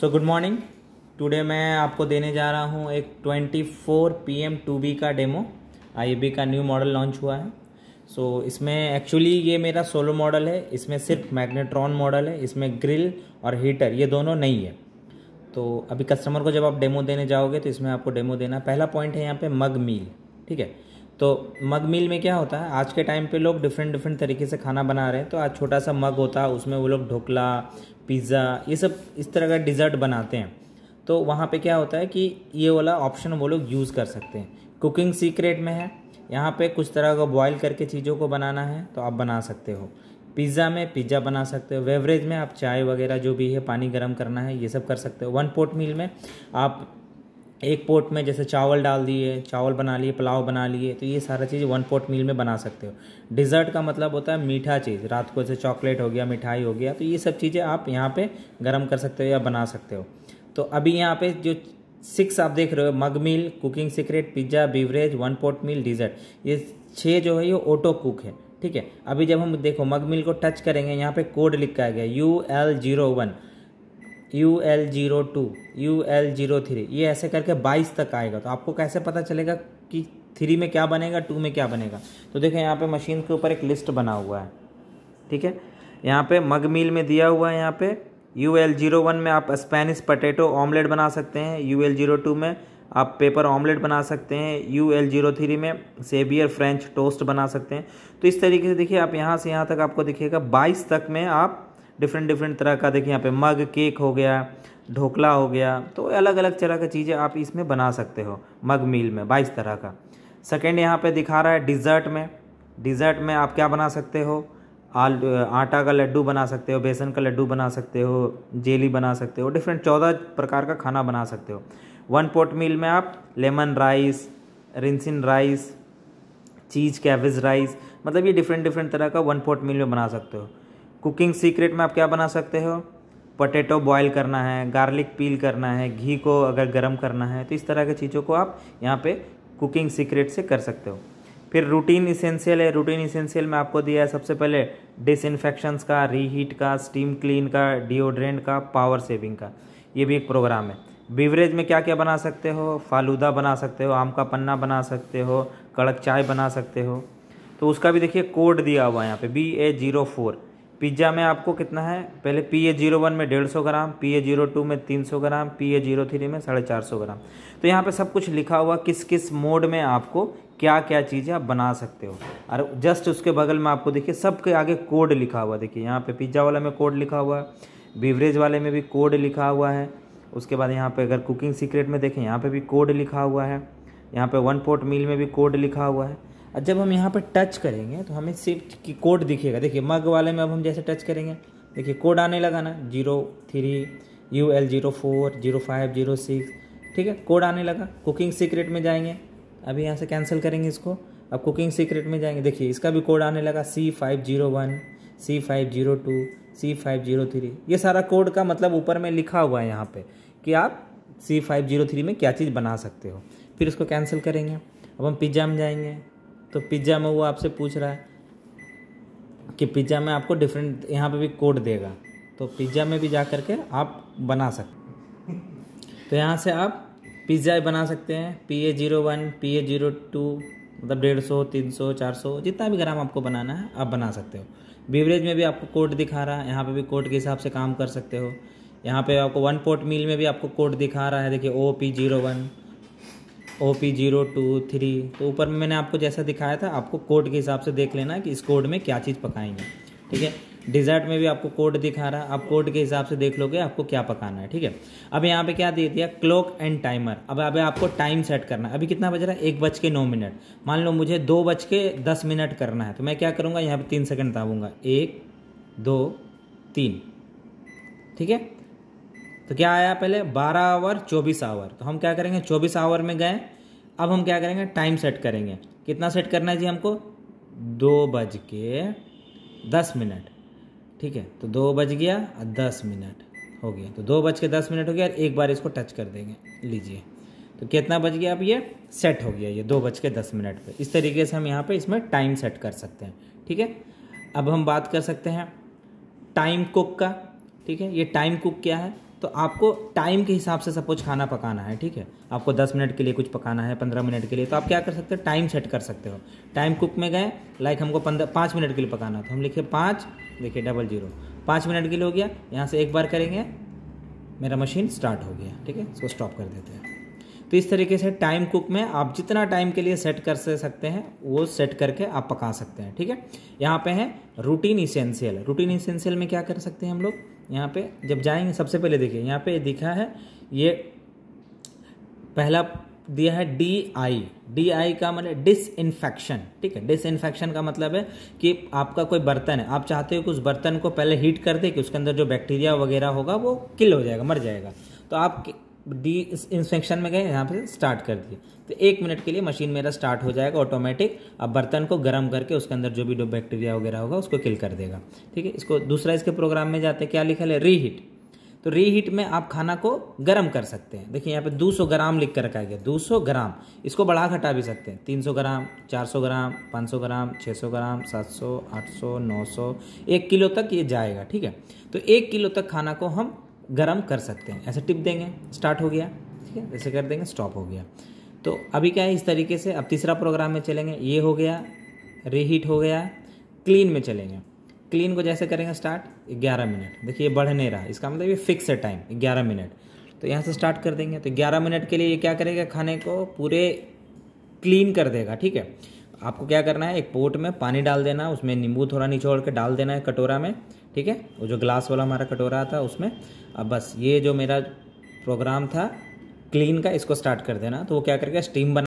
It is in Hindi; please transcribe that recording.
सो गुड मॉर्निंग टुडे मैं आपको देने जा रहा हूँ एक 24 पी एम टू बी का डेमो आई बी का न्यू मॉडल लॉन्च हुआ है सो so, इसमें एक्चुअली ये मेरा सोलो मॉडल है इसमें सिर्फ मैग्नेट्रॉन मॉडल है इसमें ग्रिल और हीटर ये दोनों नहीं है तो अभी कस्टमर को जब आप डेमो देने जाओगे तो इसमें आपको डेमो देना पहला पॉइंट है यहाँ पे मग मील ठीक है तो मग मील में क्या होता है आज के टाइम पे लोग डिफरेंट डिफरेंट तरीके से खाना बना रहे हैं तो आज छोटा सा मग होता है उसमें वो लोग ढोकला पिज़्ज़ा ये सब इस तरह का डिज़र्ट बनाते हैं तो वहाँ पे क्या होता है कि ये वाला ऑप्शन वो लोग यूज़ कर सकते हैं कुकिंग सीक्रेट में है यहाँ पे कुछ तरह का बॉयल करके चीज़ों को बनाना है तो आप बना सकते हो पिज़्ज़ा में पिज़्ज़ा बना सकते हो वेवरेज में आप चाय वगैरह जो भी है पानी गर्म करना है ये सब कर सकते हो वन पोट मील में आप एक पोट में जैसे चावल डाल दिए चावल बना लिए पुलाव बना लिए तो ये सारा चीज़ वन पोट मील में बना सकते हो डिज़र्ट का मतलब होता है मीठा चीज़ रात को जैसे चॉकलेट हो गया मिठाई हो गया तो ये सब चीज़ें आप यहाँ पे गर्म कर सकते हो या बना सकते हो तो अभी यहाँ पे जो सिक्स आप देख रहे हो mug meal cooking secret pizza beverage one pot meal dessert ये छः जो है ये ऑटो कुक है ठीक है अभी जब हम देखो मग मील को टच करेंगे यहाँ पर कोड लिखा गया U L zero one U L zero two U L zero three ये ऐसे करके बाईस तक आएगा तो आपको कैसे पता चलेगा कि थ्री में क्या बनेगा टू में क्या बनेगा तो देखें यहाँ पे मशीन के ऊपर एक लिस्ट बना हुआ है ठीक है यहाँ पे मग मील में दिया हुआ है यहाँ पे यू एल जीरो वन में आप स्पेनिश पटेटो ऑमलेट बना सकते हैं यू एल जीरो टू में आप पेपर ऑमलेट बना सकते हैं यू एल जीरो थ्री में सेबियर फ्रेंच टोस्ट बना सकते हैं तो इस तरीके से देखिए आप यहाँ से यहाँ तक आपको दिखेगा बाईस तक में आप डिफरेंट डिफरेंट तरह का देखिए यहाँ पे मग केक हो गया ढोकला हो गया तो अलग अलग तरह की चीज़ें आप इसमें बना सकते हो मग मील में बाईस तरह का सेकेंड यहाँ पे दिखा रहा है डिज़र्ट में डिज़र्ट में आप क्या बना सकते हो आल आटा का लड्डू बना सकते हो बेसन का लड्डू बना सकते हो जेली बना सकते हो डिफरेंट चौदह प्रकार का खाना बना सकते हो वन पोट मील में आप लेमन राइस रिंसिन राइस चीज़ कैविज राइस मतलब ये डिफरेंट डिफरेंट तरह का वन पोट मील में बना सकते हो कुकिंग सीक्रेट में आप क्या बना सकते हो पटेटो बॉईल करना है गार्लिक पील करना है घी को अगर गर्म करना है तो इस तरह की चीज़ों को आप यहाँ पे कुकिंग सीक्रेट से कर सकते हो फिर रूटीन इसेंशियल है रूटीन इसेंशियल में आपको दिया है सबसे पहले डिसइनफेक्शंस का रीहीट का स्टीम क्लीन का डिओड्रेंट का पावर सेविंग का ये भी एक प्रोग्राम है बीवरेज में क्या क्या बना सकते हो फालूदा बना सकते हो आम का पन्ना बना सकते हो कड़क चाय बना सकते हो तो उसका भी देखिए कोड दिया हुआ है यहाँ पे B A zero four pizza में आपको कितना है पहले पी ए जीरो वन में डेढ़ सौ gram P A zero two में तीन सौ gram P A zero three में साढ़े चार सौ ग्राम तो यहाँ पे सब कुछ लिखा हुआ किस किस मोड में आपको क्या क्या चीज़ें आप बना सकते हो और जस्ट उसके बगल में आपको देखिए सबके आगे कोड लिखा हुआ देखिए यहाँ पे पिज्ज़ा वाला में कोड लिखा हुआ है बीवरेज वाले में भी कोड लिखा हुआ है उसके बाद यहाँ पर अगर कुकिंग सीक्रेट में देखें यहाँ पर भी कोड लिखा हुआ है यहाँ पर वन पोर्ट मील में भी कोड लिखा हुआ है और जब हम यहाँ पर टच करेंगे तो हमें सिर्फ की कोड दिखेगा देखिए मग वाले में अब हम जैसे टच करेंगे देखिए कोड आने लगा ना zero three U L zero four zero five zero six ठीक है कोड आने लगा कुकिंग सीक्रेट में जाएंगे अभी यहाँ से कैंसिल करेंगे इसको अब कुकिंग सीक्रेट में जाएंगे देखिए इसका भी कोड आने लगा C five zero one C five zero two C five zero three ये सारा कोड का मतलब ऊपर में लिखा हुआ है यहाँ पे कि आप सी फाइव जीरो थ्री में क्या चीज़ बना सकते हो फिर इसको कैंसिल करेंगे अब हम पिज्ज़ा में जाएंगे तो पिज्ज़ा में वो आपसे पूछ रहा है कि पिज्ज़ा में आपको डिफरेंट यहाँ पे भी कोड देगा तो पिज्ज़ा में भी जा कर के आप बना सकते तो यहाँ से आप पिज्ज़ा बना सकते हैं P A zero one P A zero two मतलब डेढ़ सौ तीन सौ चार सौ जितना भी ग्राम आपको बनाना है आप बना सकते हो बीवरेज में भी आपको कोड दिखा रहा है यहाँ पे भी कोड के हिसाब से काम कर सकते हो यहाँ पे आपको वन पोर्ट मील में भी आपको कोड दिखा रहा है देखिए O P zero one O P zero two three तो ऊपर में मैंने आपको जैसा दिखाया था आपको कोड के हिसाब से देख लेना कि इस कोड में क्या चीज़ पकाएंगे ठीक है डिज़र्ट में भी आपको कोड दिखा रहा है आप कोड के हिसाब से देख लोगे आपको क्या पकाना है ठीक है अब यहाँ पे क्या दे दिया क्लॉक एंड टाइमर अब अभी आपको टाइम सेट करना है अभी कितना बज रहा है एक बज के नौ मिनट मान लो मुझे दो बज के दस मिनट करना है तो मैं क्या करूँगा यहाँ पर तीन सेकेंड दाबूँगा एक दो तीन ठीक है तो क्या आया पहले बारह आवर चौबीस आवर तो हम क्या करेंगे चौबीस आवर में गए अब हम क्या करेंगे टाइम सेट करेंगे कितना सेट करना है जी हमको दो बज के दस मिनट ठीक है तो दो बज गया और दस मिनट हो गया तो दो बज के दस मिनट हो गया और एक बार इसको टच कर देंगे लीजिए तो कितना बज गया अब ये सेट हो गया ये दो बज के दस मिनट पे इस तरीके से हम यहाँ पे इसमें टाइम सेट कर सकते हैं ठीक है अब हम बात कर सकते हैं टाइम कुक का ठीक है ये टाइम कुक क्या है तो आपको टाइम के हिसाब से सब कुछ खाना पकाना है ठीक है आपको दस मिनट के लिए कुछ पकाना है पंद्रह मिनट के लिए तो आप क्या कर सकते हो टाइम सेट कर सकते हो टाइम कुक में गए लाइक हमको पंद्रह पाँच मिनट के लिए पकाना तो हम लिखे पाँच देखिए डबल जीरो पाँच मिनट के लिए हो गया यहाँ से एक बार करेंगे मेरा मशीन स्टार्ट हो गया ठीक है उसको स्टॉप कर देते हैं तो इस तरीके से टाइम कुक में आप जितना टाइम के लिए सेट कर सकते हैं वो सेट करके आप पका सकते हैं ठीक है यहाँ पे है रूटीन इसेंशियल रूटीन इसेंशियल में क्या कर सकते हैं हम लोग यहाँ पे जब जाएंगे सबसे पहले देखिए यहाँ पे दिखा है ये पहला दिया है डी आई डी आई का मतलब डिसइनफेक्शन ठीक है डिसइनफेक्शन का मतलब है कि आपका कोई बर्तन है आप चाहते हो कि उस बर्तन को पहले हीट कर दे कि उसके अंदर जो बैक्टीरिया वगैरह होगा वो किल हो जाएगा मर जाएगा तो आप डी इंस्पेक्शन में गए यहाँ पे स्टार्ट कर दिए तो एक मिनट के लिए मशीन मेरा स्टार्ट हो जाएगा ऑटोमेटिक अब बर्तन को गर्म करके उसके अंदर जो भी डो बैक्टीरिया वगैरह होगा उसको किल कर देगा ठीक है इसको दूसरा इसके प्रोग्राम में जाते हैं क्या लिखा है रीहीट तो रीहीट में आप खाना को गर्म कर सकते हैं देखिए यहाँ पे 200 ग्राम लिख कर रखा गया 200 ग्राम इसको बढ़ा घटा भी सकते हैं 300 ग्राम 400 ग्राम 500 ग्राम 600 ग्राम 700 800 900 एक किलो तक ये जाएगा ठीक है तो एक किलो तक खाना को हम गर्म कर सकते हैं ऐसे टिप देंगे स्टार्ट हो गया ठीक है ऐसे कर देंगे स्टॉप हो गया तो अभी क्या है इस तरीके से अब तीसरा प्रोग्राम में चलेंगे ये हो गया रीहीट हो गया क्लीन में चलेंगे क्लीन को जैसे करेंगे स्टार्ट ग्यारह मिनट देखिए बढ़ नहीं रहा इसका मतलब ये फिक्स है टाइम ग्यारह मिनट तो यहाँ से स्टार्ट कर देंगे तो ग्यारह मिनट के लिए ये क्या करेगा खाने को पूरे क्लीन कर देगा ठीक है आपको क्या करना है एक पोट में पानी डाल देना उसमें नींबू थोड़ा निचोड़ के डाल देना है कटोरा में ठीक है वो जो ग्लास वाला हमारा कटोरा था उसमें अब बस ये जो मेरा प्रोग्राम था क्लीन का इसको स्टार्ट कर देना तो वो क्या करके स्टीम बना